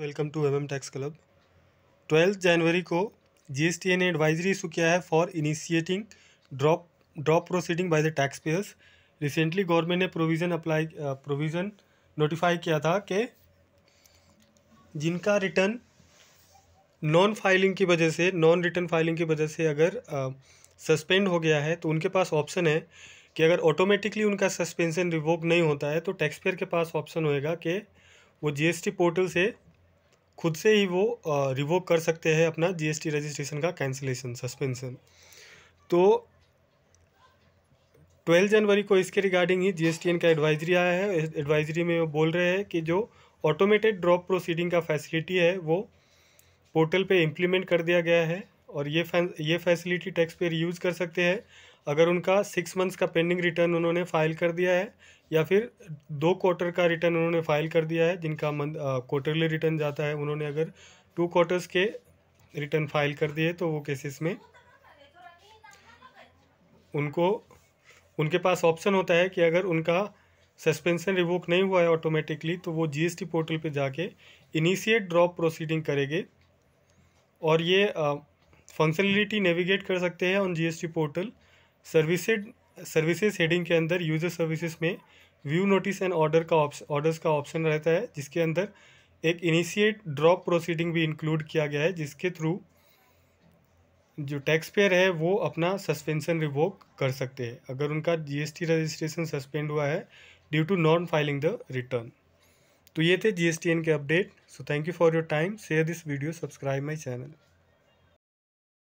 welcome to M M tax club twelfth जनवरी को जी ने एडवाइजरी इशू किया है for initiating drop drop proceeding by the taxpayers recently government ने प्रोविज़न अप्लाई प्रोविज़न नोटिफाई किया था कि जिनका रिटर्न नॉन फाइलिंग की वजह से नॉन रिटर्न फाइलिंग की वजह से अगर सस्पेंड uh, हो गया है तो उनके पास ऑप्शन है कि अगर ऑटोमेटिकली उनका सस्पेंशन रिवोक नहीं होता है तो टैक्स पेयर के पास ऑप्शन होएगा कि वो जीएसटी पोर्टल से खुद से ही वो रिवोक कर सकते हैं अपना जीएसटी रजिस्ट्रेशन का कैंसिलेशन सस्पेंसन तो 12 जनवरी को इसके रिगार्डिंग ही जीएसटीएन का एडवाइजरी आया है एडवाइजरी में वो बोल रहे हैं कि जो ऑटोमेटेड ड्रॉप प्रोसीडिंग का फैसिलिटी है वो पोर्टल पे इम्प्लीमेंट कर दिया गया है और ये ये फैसिलिटी टैक्स पेयर यूज़ कर सकते हैं अगर उनका सिक्स मंथ्स का पेंडिंग रिटर्न उन्होंने फाइल कर दिया है या फिर दो क्वार्टर का रिटर्न उन्होंने फाइल कर दिया है जिनका मंथ क्वार्टरली रिटर्न जाता है उन्होंने अगर टू क्वार्टर्स के रिटर्न फाइल कर दिए तो वो केसेस में उनको उनके पास ऑप्शन होता है कि अगर उनका सस्पेंशन रिवोक नहीं हुआ है ऑटोमेटिकली तो वो जीएसटी पोर्टल पे जाके इनिशिएट ड्रॉप प्रोसीडिंग करेंगे और ये फंक्शनलिटी नेविगेट कर सकते हैं on GST portal serviced services heading के अंदर यूजर सर्विसेज में व्यू नोटिस एंड ऑर्डर का ऑर्डर्स का ऑप्शन रहता है जिसके अंदर एक इनिशिएट ड्रॉप प्रोसीडिंग भी इंक्लूड किया गया है जिसके थ्रू जो टैक्स पेयर है वो अपना सस्पेंशन रिवोक कर सकते हैं अगर उनका जीएसटी रजिस्ट्रेशन सस्पेंड हुआ है due to non filing the return तो ये थे जीएसटीएन के update so thank you for your time share this video subscribe my channel